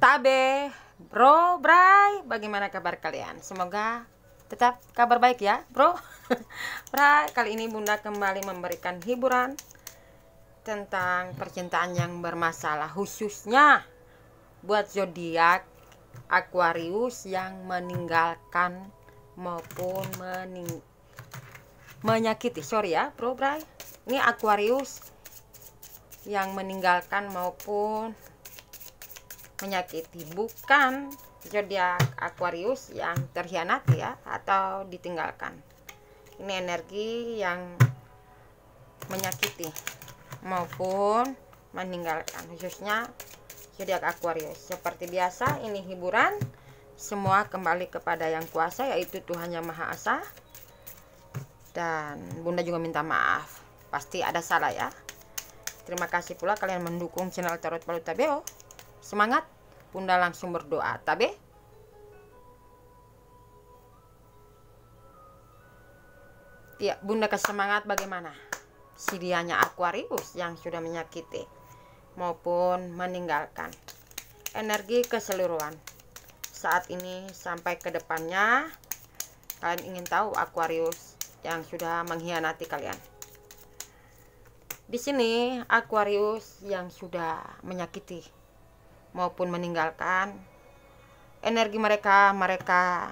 Tabe, Bro, Bray, bagaimana kabar kalian? Semoga tetap kabar baik ya, Bro. Bray, kali ini Bunda kembali memberikan hiburan tentang percintaan yang bermasalah khususnya buat zodiak Aquarius yang meninggalkan maupun mening menyakiti. Sorry ya, Bro, Bray. Ini Aquarius yang meninggalkan maupun menyakiti bukan zodiak Aquarius yang terhianat ya atau ditinggalkan ini energi yang menyakiti maupun meninggalkan khususnya zodiak Aquarius seperti biasa ini hiburan semua kembali kepada yang kuasa yaitu Tuhan Yang Maha Esa dan Bunda juga minta maaf pasti ada salah ya terima kasih pula kalian mendukung channel Tarot Palutabeo Semangat, Bunda langsung berdoa. Tabe? Ya, Bunda kesemangat bagaimana? Sirianya Aquarius yang sudah menyakiti maupun meninggalkan. Energi keseluruhan. Saat ini sampai ke depannya, kalian ingin tahu Aquarius yang sudah mengkhianati kalian. Di sini Aquarius yang sudah menyakiti maupun meninggalkan energi mereka mereka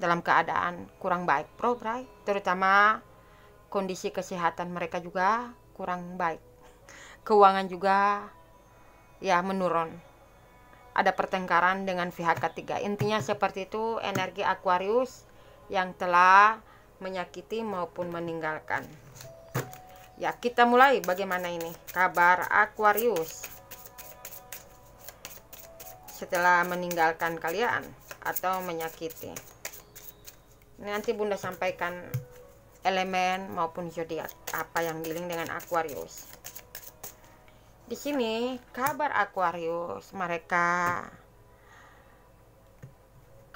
dalam keadaan kurang baik bro bray terutama kondisi kesehatan mereka juga kurang baik keuangan juga ya menurun ada pertengkaran dengan pihak ketiga intinya seperti itu energi Aquarius yang telah menyakiti maupun meninggalkan ya kita mulai bagaimana ini kabar Aquarius setelah meninggalkan kalian atau menyakiti. Ini nanti Bunda sampaikan elemen maupun zodiak apa yang dealing dengan Aquarius. Di sini kabar Aquarius mereka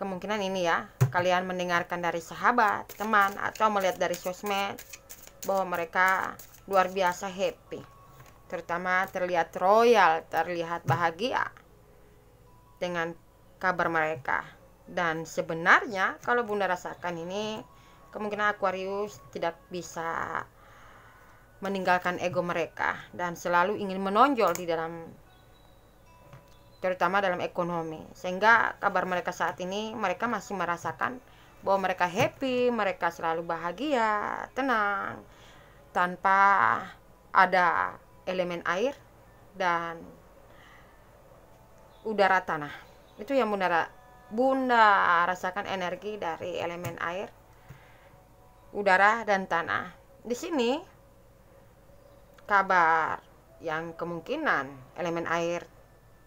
kemungkinan ini ya kalian mendengarkan dari sahabat, teman atau melihat dari sosmed bahwa mereka luar biasa happy terutama terlihat royal, terlihat bahagia dengan kabar mereka. Dan sebenarnya kalau Bunda rasakan ini kemungkinan Aquarius tidak bisa meninggalkan ego mereka dan selalu ingin menonjol di dalam terutama dalam ekonomi. Sehingga kabar mereka saat ini mereka masih merasakan bahwa mereka happy, mereka selalu bahagia, tenang tanpa ada elemen air dan udara tanah itu yang bunda bunda rasakan energi dari elemen air udara dan tanah di sini kabar yang kemungkinan elemen air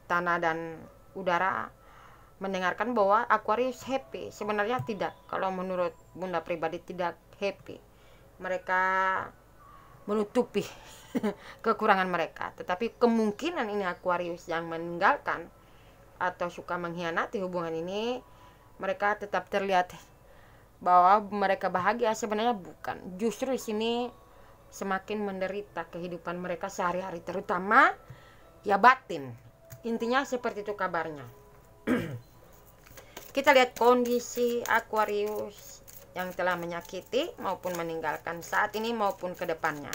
tanah dan udara mendengarkan bahwa Aquarius happy sebenarnya tidak kalau menurut bunda pribadi tidak happy mereka menutupi kekurangan mereka tetapi kemungkinan ini Aquarius yang meninggalkan atau suka mengkhianati hubungan ini, mereka tetap terlihat bahwa mereka bahagia sebenarnya bukan. Justru di sini semakin menderita kehidupan mereka sehari-hari terutama ya batin. Intinya seperti itu kabarnya. Kita lihat kondisi Aquarius yang telah menyakiti maupun meninggalkan saat ini maupun kedepannya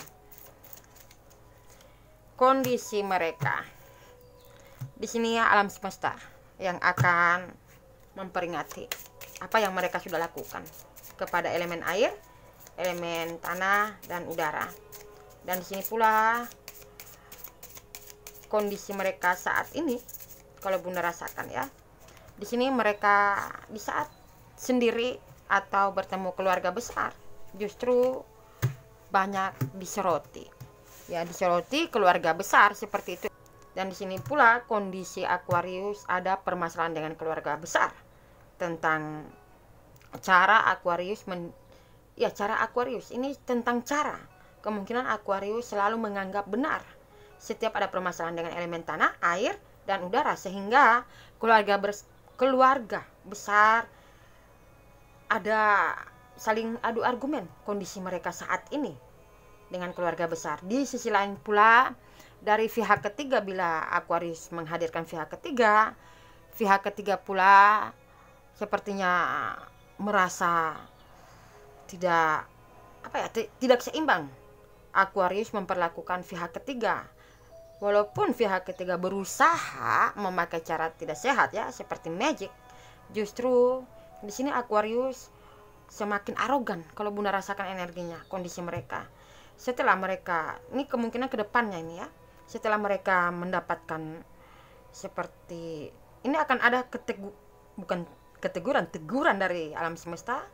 Kondisi mereka di sini ya alam semesta yang akan memperingati apa yang mereka sudah lakukan kepada elemen air, elemen tanah dan udara. Dan di sini pula kondisi mereka saat ini kalau Bunda rasakan ya. Di sini mereka di saat sendiri atau bertemu keluarga besar justru banyak diseroti. Ya, diseroti keluarga besar seperti itu. Dan di sini pula kondisi Aquarius ada permasalahan dengan keluarga besar tentang cara Aquarius men ya cara Aquarius ini tentang cara. Kemungkinan Aquarius selalu menganggap benar setiap ada permasalahan dengan elemen tanah, air, dan udara sehingga keluarga ber keluarga besar ada saling adu argumen kondisi mereka saat ini dengan keluarga besar. Di sisi lain pula dari pihak ketiga bila Aquarius menghadirkan pihak ketiga pihak ketiga pula sepertinya merasa tidak apa ya tidak seimbang Aquarius memperlakukan pihak ketiga walaupun pihak ketiga berusaha memakai cara tidak sehat ya seperti magic justru di sini Aquarius semakin arogan kalau bunda rasakan energinya kondisi mereka setelah mereka ini kemungkinan kedepannya ini ya setelah mereka mendapatkan seperti ini akan ada ketegu bukan keteguran teguran dari alam semesta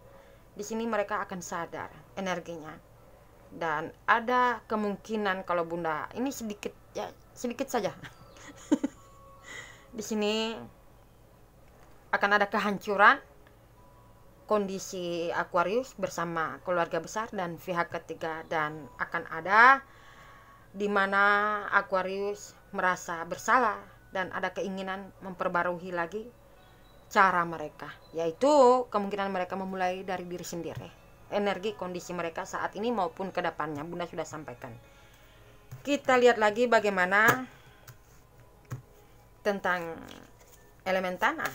di sini mereka akan sadar energinya dan ada kemungkinan kalau bunda ini sedikit ya sedikit saja di sini akan ada kehancuran kondisi Aquarius bersama keluarga besar dan pihak ketiga dan akan ada di mana Aquarius merasa bersalah dan ada keinginan memperbarui lagi cara mereka, yaitu kemungkinan mereka memulai dari diri sendiri. Energi kondisi mereka saat ini maupun kedepannya. Bunda sudah sampaikan. Kita lihat lagi bagaimana tentang elemen tanah.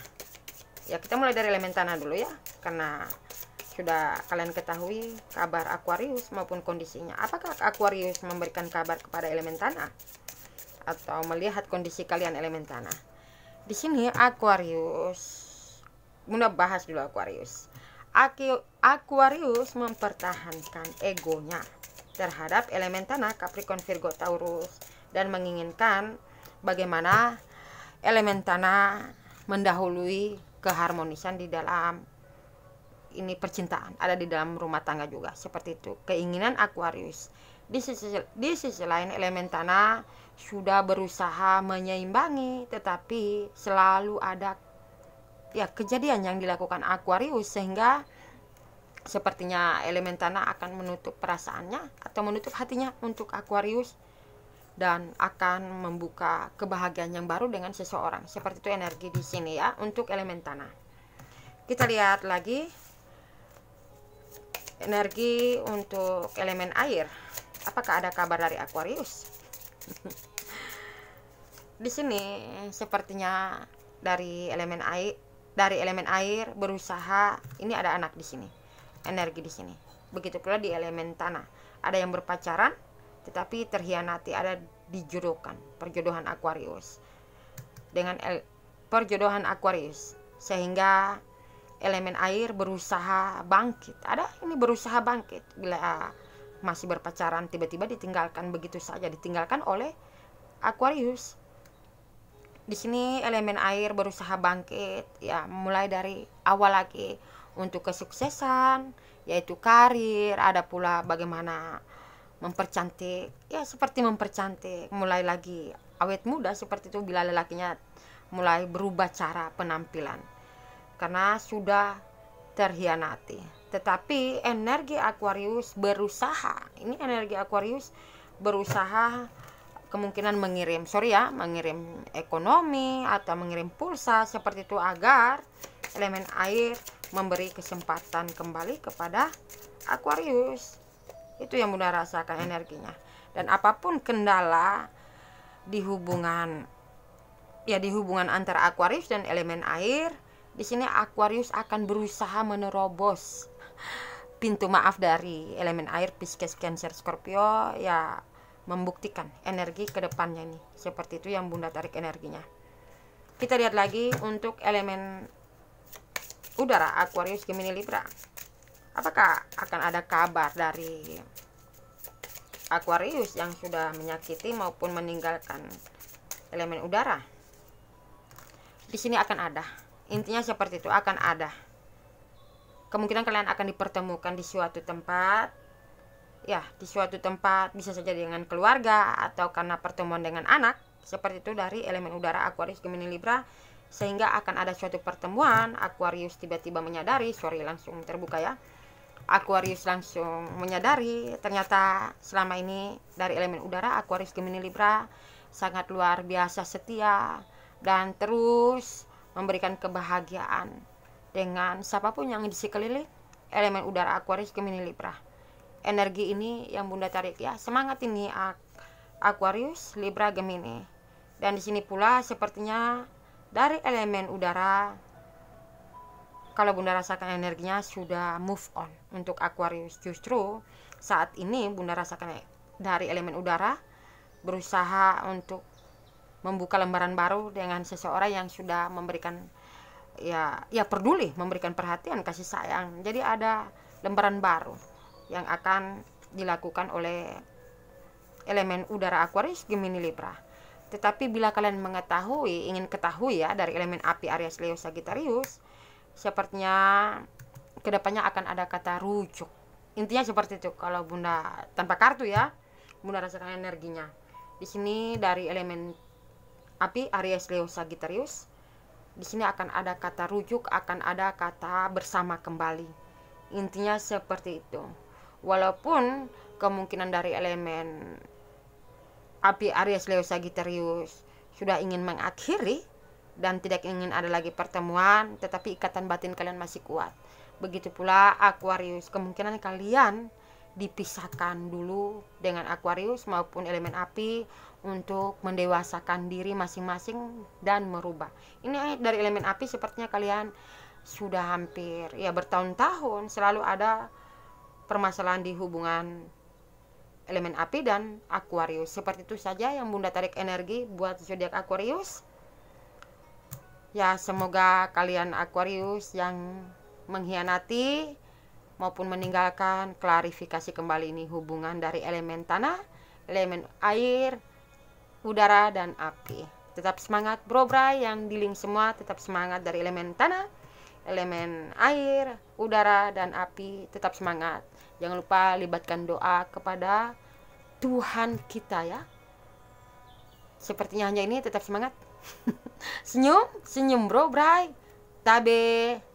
Ya, kita mulai dari elemen tanah dulu ya, karena sudah kalian ketahui kabar Aquarius maupun kondisinya. Apakah Aquarius memberikan kabar kepada elemen tanah atau melihat kondisi kalian elemen tanah? Di sini Aquarius Bunda bahas dulu Aquarius. Aquarius mempertahankan egonya terhadap elemen tanah Capricorn Virgo Taurus dan menginginkan bagaimana elemen tanah mendahului keharmonisan di dalam ini percintaan ada di dalam rumah tangga juga seperti itu keinginan Aquarius di sisi di sisi lain elemen tanah sudah berusaha menyeimbangi tetapi selalu ada ya kejadian yang dilakukan Aquarius sehingga sepertinya elemen tanah akan menutup perasaannya atau menutup hatinya untuk Aquarius dan akan membuka kebahagiaan yang baru dengan seseorang seperti itu energi di sini ya untuk elemen tanah kita lihat lagi energi untuk elemen air apakah ada kabar dari Aquarius di sini sepertinya dari elemen air dari elemen air berusaha ini ada anak di sini energi di sini begitu pula di elemen tanah ada yang berpacaran tetapi terhianati ada dijodohkan perjodohan Aquarius dengan el, perjodohan Aquarius sehingga elemen air berusaha bangkit. Ada ini berusaha bangkit bila ah, masih berpacaran tiba-tiba ditinggalkan begitu saja ditinggalkan oleh Aquarius. Di sini elemen air berusaha bangkit ya mulai dari awal lagi untuk kesuksesan yaitu karir, ada pula bagaimana mempercantik ya seperti mempercantik mulai lagi awet muda seperti itu bila lelakinya mulai berubah cara penampilan karena sudah terhianati. Tetapi energi Aquarius berusaha. Ini energi Aquarius berusaha kemungkinan mengirim, sorry ya, mengirim ekonomi atau mengirim pulsa seperti itu agar elemen air memberi kesempatan kembali kepada Aquarius. Itu yang mudah rasakan energinya. Dan apapun kendala di hubungan ya di hubungan antara Aquarius dan elemen air di sini Aquarius akan berusaha menerobos pintu maaf dari elemen air Pisces Cancer Scorpio ya membuktikan energi kedepannya ini seperti itu yang bunda tarik energinya kita lihat lagi untuk elemen udara Aquarius Gemini Libra apakah akan ada kabar dari Aquarius yang sudah menyakiti maupun meninggalkan elemen udara di sini akan ada intinya seperti itu akan ada kemungkinan kalian akan dipertemukan di suatu tempat ya di suatu tempat bisa saja dengan keluarga atau karena pertemuan dengan anak seperti itu dari elemen udara Aquarius Gemini Libra sehingga akan ada suatu pertemuan Aquarius tiba-tiba menyadari sorry langsung terbuka ya Aquarius langsung menyadari ternyata selama ini dari elemen udara Aquarius Gemini Libra sangat luar biasa setia dan terus memberikan kebahagiaan dengan siapapun yang di sekeliling elemen udara Aquarius Gemini Libra. Energi ini yang Bunda tarik ya, semangat ini Aquarius, Libra, Gemini. Dan di sini pula sepertinya dari elemen udara kalau Bunda rasakan energinya sudah move on untuk Aquarius. Justru saat ini Bunda rasakan dari elemen udara berusaha untuk membuka lembaran baru dengan seseorang yang sudah memberikan ya ya peduli memberikan perhatian kasih sayang jadi ada lembaran baru yang akan dilakukan oleh elemen udara Aquarius Gemini Libra tetapi bila kalian mengetahui ingin ketahui ya dari elemen api Aries Leo Sagittarius sepertinya kedepannya akan ada kata rujuk intinya seperti itu kalau bunda tanpa kartu ya bunda rasakan energinya di sini dari elemen api Aries Leo Sagittarius di sini akan ada kata rujuk akan ada kata bersama kembali intinya seperti itu walaupun kemungkinan dari elemen api Aries Leo Sagittarius sudah ingin mengakhiri dan tidak ingin ada lagi pertemuan tetapi ikatan batin kalian masih kuat begitu pula Aquarius kemungkinan kalian dipisahkan dulu dengan Aquarius maupun elemen api untuk mendewasakan diri masing-masing dan merubah. Ini dari elemen api sepertinya kalian sudah hampir ya bertahun-tahun selalu ada permasalahan di hubungan elemen api dan Aquarius. Seperti itu saja yang Bunda tarik energi buat zodiak Aquarius. Ya, semoga kalian Aquarius yang mengkhianati maupun meninggalkan klarifikasi kembali ini hubungan dari elemen tanah, elemen air, udara, dan api. Tetap semangat bro Bray yang di link semua, tetap semangat dari elemen tanah, elemen air, udara, dan api, tetap semangat. Jangan lupa libatkan doa kepada Tuhan kita ya. Sepertinya hanya ini tetap semangat. senyum, senyum bro bray. Tabe.